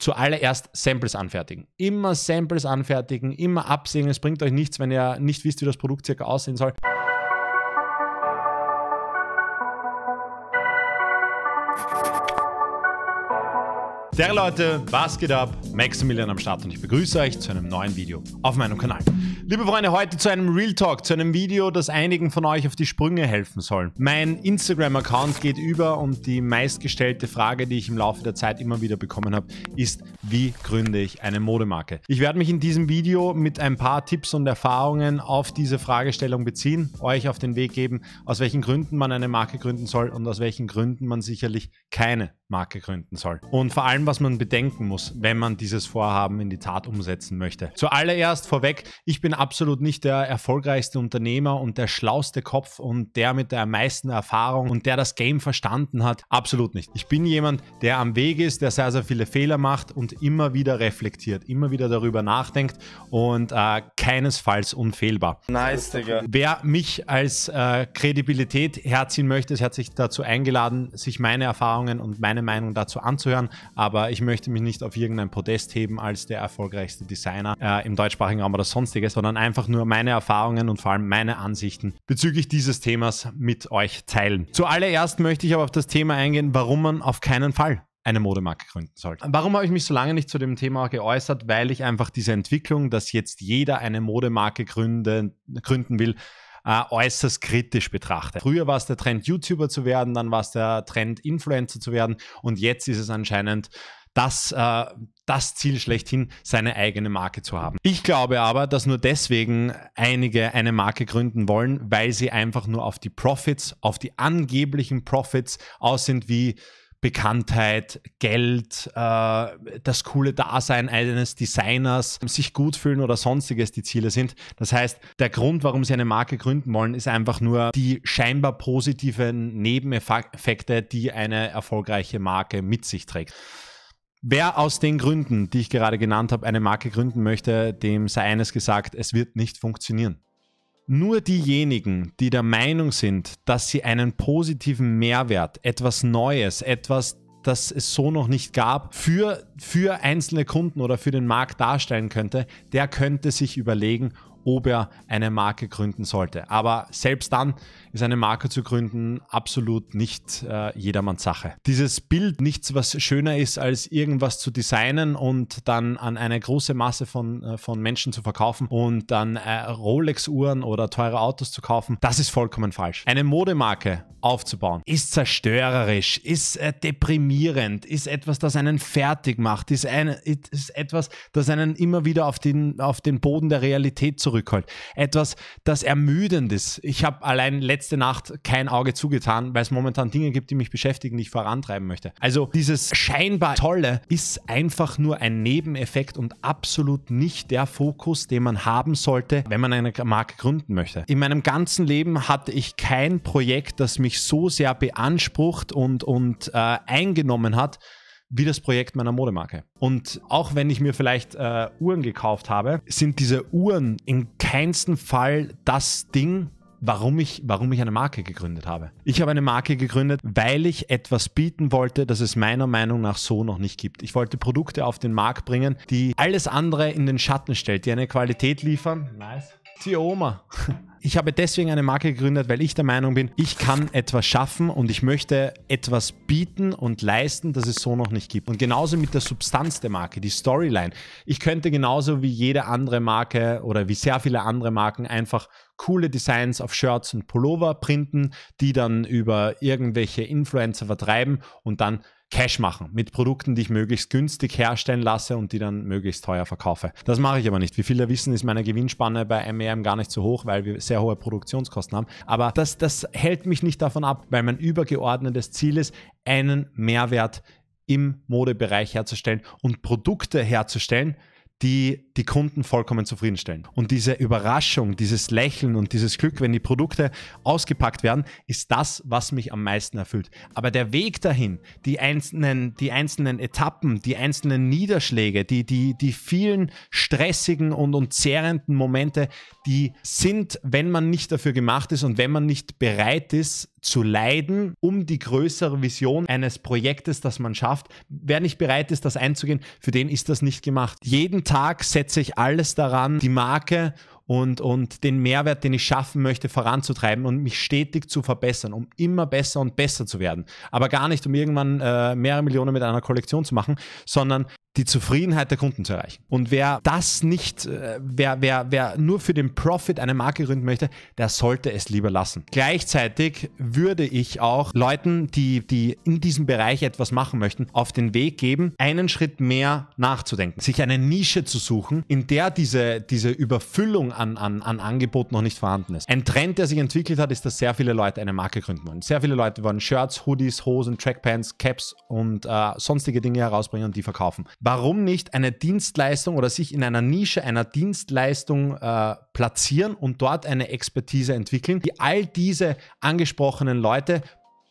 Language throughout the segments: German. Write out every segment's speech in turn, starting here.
zuallererst Samples anfertigen. Immer Samples anfertigen, immer absingen. Es bringt euch nichts, wenn ihr nicht wisst, wie das Produkt circa aussehen soll. Sehr Leute, was geht ab? Maximilian am Start und ich begrüße euch zu einem neuen Video auf meinem Kanal. Liebe Freunde, heute zu einem Real Talk, zu einem Video, das einigen von euch auf die Sprünge helfen soll. Mein Instagram-Account geht über und die meistgestellte Frage, die ich im Laufe der Zeit immer wieder bekommen habe, ist, wie gründe ich eine Modemarke? Ich werde mich in diesem Video mit ein paar Tipps und Erfahrungen auf diese Fragestellung beziehen, euch auf den Weg geben, aus welchen Gründen man eine Marke gründen soll und aus welchen Gründen man sicherlich keine Marke gründen soll. Und vor allem, was man bedenken muss, wenn man dieses Vorhaben in die Tat umsetzen möchte. Zuallererst vorweg, ich bin absolut nicht der erfolgreichste Unternehmer und der schlauste Kopf und der mit der meisten Erfahrung und der das Game verstanden hat. Absolut nicht. Ich bin jemand, der am Weg ist, der sehr, sehr viele Fehler macht und immer wieder reflektiert, immer wieder darüber nachdenkt und äh, keinesfalls unfehlbar. Nice, Digga. Wer mich als äh, Kredibilität herziehen möchte, ist herzlich dazu eingeladen, sich meine Erfahrungen und meine meine Meinung dazu anzuhören, aber ich möchte mich nicht auf irgendein Podest heben als der erfolgreichste Designer äh, im deutschsprachigen Raum oder sonstiges, sondern einfach nur meine Erfahrungen und vor allem meine Ansichten bezüglich dieses Themas mit euch teilen. Zuallererst möchte ich aber auf das Thema eingehen, warum man auf keinen Fall eine Modemarke gründen sollte. Warum habe ich mich so lange nicht zu dem Thema geäußert? Weil ich einfach diese Entwicklung, dass jetzt jeder eine Modemarke gründen, gründen will, äh, äußerst kritisch betrachte. Früher war es der Trend, YouTuber zu werden, dann war es der Trend, Influencer zu werden und jetzt ist es anscheinend das, äh, das Ziel schlechthin, seine eigene Marke zu haben. Ich glaube aber, dass nur deswegen einige eine Marke gründen wollen, weil sie einfach nur auf die Profits, auf die angeblichen Profits aus sind wie Bekanntheit, Geld, äh, das coole Dasein eines Designers, sich gut fühlen oder sonstiges die Ziele sind. Das heißt, der Grund, warum sie eine Marke gründen wollen, ist einfach nur die scheinbar positiven Nebeneffekte, die eine erfolgreiche Marke mit sich trägt. Wer aus den Gründen, die ich gerade genannt habe, eine Marke gründen möchte, dem sei eines gesagt, es wird nicht funktionieren. Nur diejenigen, die der Meinung sind, dass sie einen positiven Mehrwert, etwas Neues, etwas, das es so noch nicht gab, für, für einzelne Kunden oder für den Markt darstellen könnte, der könnte sich überlegen, ob er eine Marke gründen sollte. Aber selbst dann ist eine Marke zu gründen absolut nicht äh, jedermanns Sache. Dieses Bild, nichts was schöner ist, als irgendwas zu designen und dann an eine große Masse von, äh, von Menschen zu verkaufen und dann äh, Rolex-Uhren oder teure Autos zu kaufen, das ist vollkommen falsch. Eine Modemarke aufzubauen ist zerstörerisch, ist äh, deprimierend, ist etwas, das einen fertig macht, ist, eine, ist etwas, das einen immer wieder auf den, auf den Boden der Realität zurückholt. Etwas, das ermüdend ist. Ich habe allein letztes letzte Nacht kein Auge zugetan, weil es momentan Dinge gibt, die mich beschäftigen, die ich vorantreiben möchte. Also dieses scheinbar Tolle ist einfach nur ein Nebeneffekt und absolut nicht der Fokus, den man haben sollte, wenn man eine Marke gründen möchte. In meinem ganzen Leben hatte ich kein Projekt, das mich so sehr beansprucht und, und äh, eingenommen hat, wie das Projekt meiner Modemarke. Und auch wenn ich mir vielleicht äh, Uhren gekauft habe, sind diese Uhren in keinsten Fall das Ding, warum ich, warum ich eine Marke gegründet habe. Ich habe eine Marke gegründet, weil ich etwas bieten wollte, das es meiner Meinung nach so noch nicht gibt. Ich wollte Produkte auf den Markt bringen, die alles andere in den Schatten stellt, die eine Qualität liefern. Nice die Oma. Ich habe deswegen eine Marke gegründet, weil ich der Meinung bin, ich kann etwas schaffen und ich möchte etwas bieten und leisten, das es so noch nicht gibt. Und genauso mit der Substanz der Marke, die Storyline. Ich könnte genauso wie jede andere Marke oder wie sehr viele andere Marken einfach coole Designs auf Shirts und Pullover printen, die dann über irgendwelche Influencer vertreiben und dann Cash machen mit Produkten, die ich möglichst günstig herstellen lasse und die dann möglichst teuer verkaufe. Das mache ich aber nicht. Wie viele wissen, ist meine Gewinnspanne bei MEM e gar nicht so hoch, weil wir sehr hohe Produktionskosten haben. Aber das, das hält mich nicht davon ab, weil mein übergeordnetes Ziel ist, einen Mehrwert im Modebereich herzustellen und Produkte herzustellen, die die Kunden vollkommen zufriedenstellen. Und diese Überraschung, dieses Lächeln und dieses Glück, wenn die Produkte ausgepackt werden, ist das, was mich am meisten erfüllt. Aber der Weg dahin, die einzelnen, die einzelnen Etappen, die einzelnen Niederschläge, die, die, die vielen stressigen und, und zehrenden Momente, die sind, wenn man nicht dafür gemacht ist und wenn man nicht bereit ist, zu leiden, um die größere Vision eines Projektes, das man schafft. Wer nicht bereit ist, das einzugehen, für den ist das nicht gemacht. Jeden Tag setzt setze ich alles daran, die Marke und, und den Mehrwert, den ich schaffen möchte, voranzutreiben und mich stetig zu verbessern, um immer besser und besser zu werden. Aber gar nicht, um irgendwann äh, mehrere Millionen mit einer Kollektion zu machen, sondern die Zufriedenheit der Kunden zu erreichen. Und wer das nicht, äh, wer, wer, wer nur für den Profit eine Marke gründen möchte, der sollte es lieber lassen. Gleichzeitig würde ich auch Leuten, die, die in diesem Bereich etwas machen möchten, auf den Weg geben, einen Schritt mehr nachzudenken, sich eine Nische zu suchen, in der diese, diese Überfüllung an, an, an Angebot noch nicht vorhanden ist. Ein Trend, der sich entwickelt hat, ist, dass sehr viele Leute eine Marke gründen wollen. Sehr viele Leute wollen Shirts, Hoodies, Hosen, Trackpants, Caps und äh, sonstige Dinge herausbringen und die verkaufen warum nicht eine Dienstleistung oder sich in einer Nische einer Dienstleistung äh, platzieren und dort eine Expertise entwickeln, die all diese angesprochenen Leute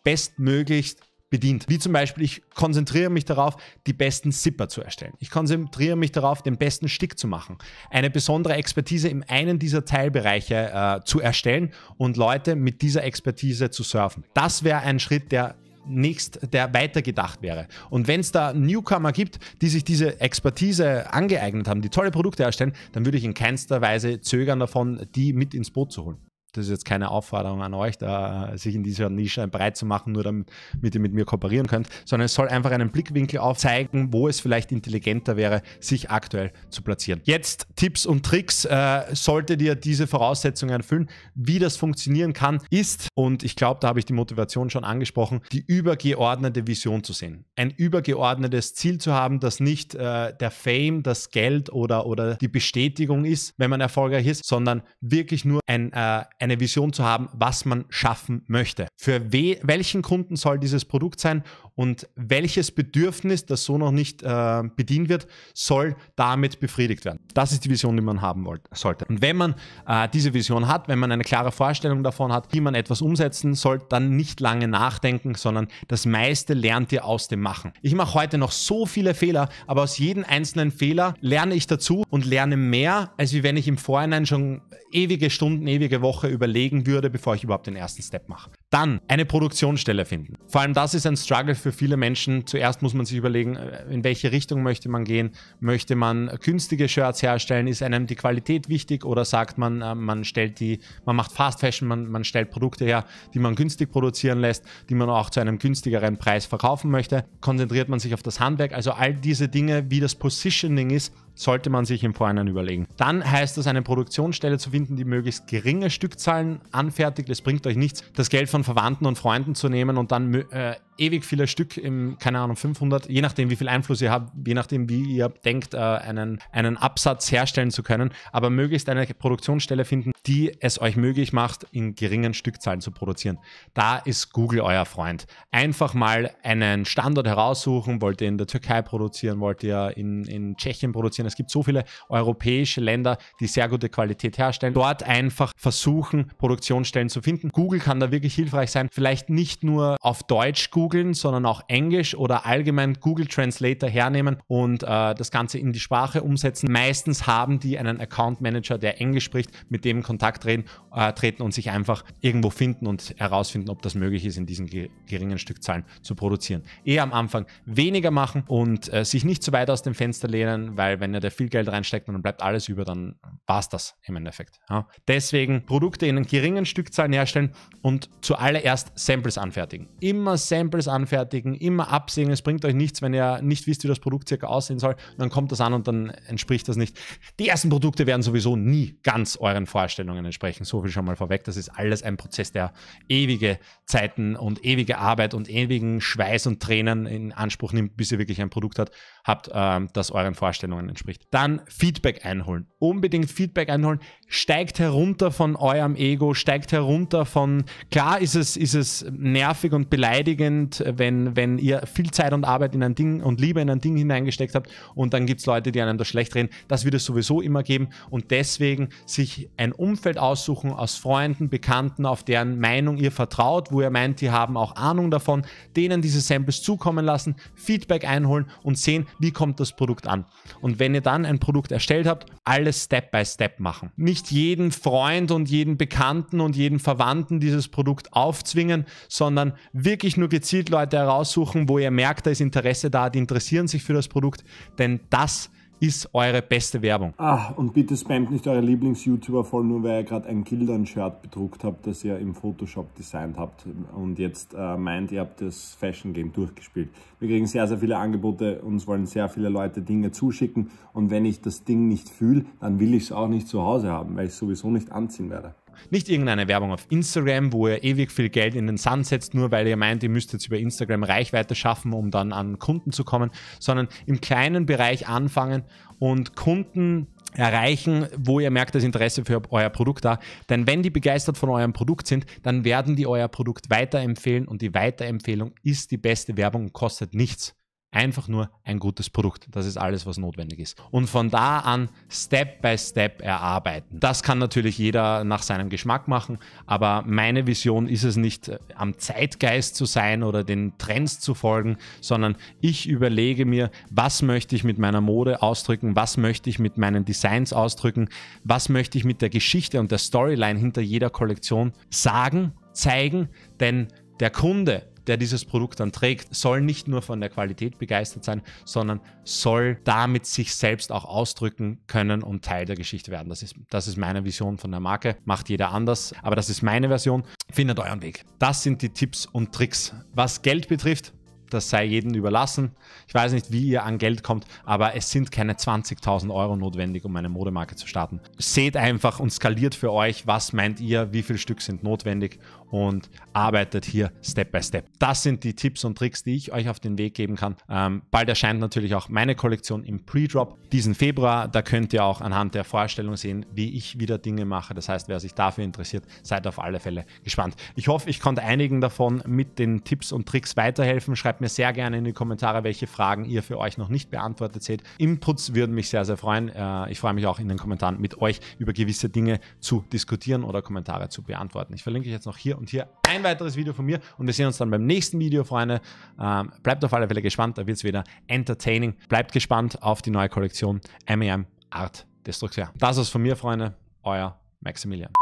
bestmöglichst bedient. Wie zum Beispiel, ich konzentriere mich darauf, die besten Zipper zu erstellen. Ich konzentriere mich darauf, den besten Stick zu machen. Eine besondere Expertise in einem dieser Teilbereiche äh, zu erstellen und Leute mit dieser Expertise zu surfen. Das wäre ein Schritt, der nächst, der weitergedacht wäre. Und wenn es da Newcomer gibt, die sich diese Expertise angeeignet haben, die tolle Produkte erstellen, dann würde ich in keinster Weise zögern davon, die mit ins Boot zu holen das ist jetzt keine Aufforderung an euch, da äh, sich in dieser Nische breit zu machen, nur damit ihr mit mir kooperieren könnt, sondern es soll einfach einen Blickwinkel aufzeigen, wo es vielleicht intelligenter wäre, sich aktuell zu platzieren. Jetzt Tipps und Tricks, äh, solltet ihr diese Voraussetzungen erfüllen, wie das funktionieren kann, ist, und ich glaube, da habe ich die Motivation schon angesprochen, die übergeordnete Vision zu sehen. Ein übergeordnetes Ziel zu haben, das nicht äh, der Fame, das Geld oder, oder die Bestätigung ist, wenn man erfolgreich ist, sondern wirklich nur ein äh, eine Vision zu haben, was man schaffen möchte. Für welchen Kunden soll dieses Produkt sein und welches Bedürfnis, das so noch nicht äh, bedient wird, soll damit befriedigt werden. Das ist die Vision, die man haben wollte, sollte. Und wenn man äh, diese Vision hat, wenn man eine klare Vorstellung davon hat, wie man etwas umsetzen soll, dann nicht lange nachdenken, sondern das meiste lernt ihr aus dem Machen. Ich mache heute noch so viele Fehler, aber aus jedem einzelnen Fehler lerne ich dazu und lerne mehr, als wenn ich im Vorhinein schon ewige Stunden, ewige Woche überlegen würde, bevor ich überhaupt den ersten Step mache. Dann eine Produktionsstelle finden. Vor allem das ist ein Struggle für viele Menschen. Zuerst muss man sich überlegen, äh, in welche Richtung möchte man gehen. Möchte man günstige Shirts herstellen? Ist einem die Qualität wichtig oder sagt man, äh, man stellt die, man macht Fast Fashion, man, man stellt Produkte her, die man günstig produzieren lässt, die man auch zu einem günstigeren Preis verkaufen möchte? Konzentriert man sich auf das Handwerk? Also all diese Dinge, wie das Positioning ist, sollte man sich im Vorhinein überlegen. Dann heißt es, eine Produktionsstelle zu finden, die möglichst geringe Stückzahlen anfertigt. Es bringt euch nichts, das Geld von von Verwandten und Freunden zu nehmen und dann äh, ewig viele Stück im, keine Ahnung, 500, je nachdem, wie viel Einfluss ihr habt, je nachdem, wie ihr denkt, äh, einen, einen Absatz herstellen zu können, aber möglichst eine Produktionsstelle finden, die es euch möglich macht, in geringen Stückzahlen zu produzieren. Da ist Google euer Freund. Einfach mal einen Standort heraussuchen, wollt ihr in der Türkei produzieren, wollt ihr in, in Tschechien produzieren. Es gibt so viele europäische Länder, die sehr gute Qualität herstellen. Dort einfach versuchen, Produktionsstellen zu finden. Google kann da wirklich hilfreich sein. Vielleicht nicht nur auf Deutsch Google, googeln, sondern auch Englisch oder allgemein Google Translator hernehmen und äh, das Ganze in die Sprache umsetzen. Meistens haben die einen Account Manager, der Englisch spricht, mit dem Kontakt reden, äh, treten und sich einfach irgendwo finden und herausfinden, ob das möglich ist, in diesen ge geringen Stückzahlen zu produzieren. Eher am Anfang weniger machen und äh, sich nicht zu weit aus dem Fenster lehnen, weil wenn ihr da viel Geld reinsteckt und dann bleibt alles über, dann war es das im Endeffekt. Ja. Deswegen Produkte in geringen Stückzahlen herstellen und zuallererst Samples anfertigen. Immer Samples alles anfertigen, immer absehen. Es bringt euch nichts, wenn ihr nicht wisst, wie das Produkt circa aussehen soll. Und dann kommt das an und dann entspricht das nicht. Die ersten Produkte werden sowieso nie ganz euren Vorstellungen entsprechen. So viel schon mal vorweg. Das ist alles ein Prozess, der ewige Zeiten und ewige Arbeit und ewigen Schweiß und Tränen in Anspruch nimmt, bis ihr wirklich ein Produkt hat, habt, ähm, das euren Vorstellungen entspricht. Dann Feedback einholen. Unbedingt Feedback einholen steigt herunter von eurem Ego, steigt herunter von, klar ist es, ist es nervig und beleidigend, wenn, wenn ihr viel Zeit und Arbeit in ein Ding und Liebe in ein Ding hineingesteckt habt und dann gibt es Leute, die einem da schlecht reden. Das wird es sowieso immer geben und deswegen sich ein Umfeld aussuchen aus Freunden, Bekannten, auf deren Meinung ihr vertraut, wo ihr meint, die haben auch Ahnung davon, denen diese Samples zukommen lassen, Feedback einholen und sehen, wie kommt das Produkt an. Und wenn ihr dann ein Produkt erstellt habt, alles Step by Step machen. Nicht nicht jedem Freund und jeden Bekannten und jeden Verwandten dieses Produkt aufzwingen, sondern wirklich nur gezielt Leute heraussuchen, wo ihr merkt, da ist Interesse da, die interessieren sich für das Produkt, denn das ist ist eure beste Werbung. Ach, und bitte spamt nicht eure Lieblings-YouTuber voll, nur weil ihr gerade ein Gildern-Shirt bedruckt habt, das ihr im Photoshop designt habt und jetzt äh, meint, ihr habt das Fashion-Game durchgespielt. Wir kriegen sehr, sehr viele Angebote, uns wollen sehr viele Leute Dinge zuschicken und wenn ich das Ding nicht fühle, dann will ich es auch nicht zu Hause haben, weil ich es sowieso nicht anziehen werde. Nicht irgendeine Werbung auf Instagram, wo ihr ewig viel Geld in den Sand setzt, nur weil ihr meint, ihr müsst jetzt über Instagram Reichweite schaffen, um dann an Kunden zu kommen, sondern im kleinen Bereich anfangen und Kunden erreichen, wo ihr merkt, das Interesse für euer Produkt da. Denn wenn die begeistert von eurem Produkt sind, dann werden die euer Produkt weiterempfehlen und die Weiterempfehlung ist die beste Werbung und kostet nichts. Einfach nur ein gutes Produkt. Das ist alles, was notwendig ist. Und von da an Step by Step erarbeiten. Das kann natürlich jeder nach seinem Geschmack machen, aber meine Vision ist es nicht, äh, am Zeitgeist zu sein oder den Trends zu folgen, sondern ich überlege mir, was möchte ich mit meiner Mode ausdrücken, was möchte ich mit meinen Designs ausdrücken, was möchte ich mit der Geschichte und der Storyline hinter jeder Kollektion sagen, zeigen, denn der Kunde, der dieses Produkt dann trägt, soll nicht nur von der Qualität begeistert sein, sondern soll damit sich selbst auch ausdrücken können und Teil der Geschichte werden. Das ist, das ist meine Vision von der Marke. Macht jeder anders, aber das ist meine Version. Findet euren Weg. Das sind die Tipps und Tricks. Was Geld betrifft, das sei jedem überlassen. Ich weiß nicht, wie ihr an Geld kommt, aber es sind keine 20.000 Euro notwendig, um eine Modemarke zu starten. Seht einfach und skaliert für euch, was meint ihr, wie viele Stück sind notwendig und arbeitet hier Step by Step. Das sind die Tipps und Tricks, die ich euch auf den Weg geben kann. Ähm, bald erscheint natürlich auch meine Kollektion im Pre-Drop diesen Februar. Da könnt ihr auch anhand der Vorstellung sehen, wie ich wieder Dinge mache. Das heißt, wer sich dafür interessiert, seid auf alle Fälle gespannt. Ich hoffe, ich konnte einigen davon mit den Tipps und Tricks weiterhelfen. Schreibt Schreibt mir sehr gerne in die Kommentare, welche Fragen ihr für euch noch nicht beantwortet seht. Inputs würden mich sehr, sehr freuen. Äh, ich freue mich auch in den Kommentaren mit euch über gewisse Dinge zu diskutieren oder Kommentare zu beantworten. Ich verlinke euch jetzt noch hier und hier ein weiteres Video von mir und wir sehen uns dann beim nächsten Video, Freunde. Ähm, bleibt auf alle Fälle gespannt, da wird es wieder entertaining. Bleibt gespannt auf die neue Kollektion MEM Art Destruction. Das ist von mir, Freunde. Euer Maximilian.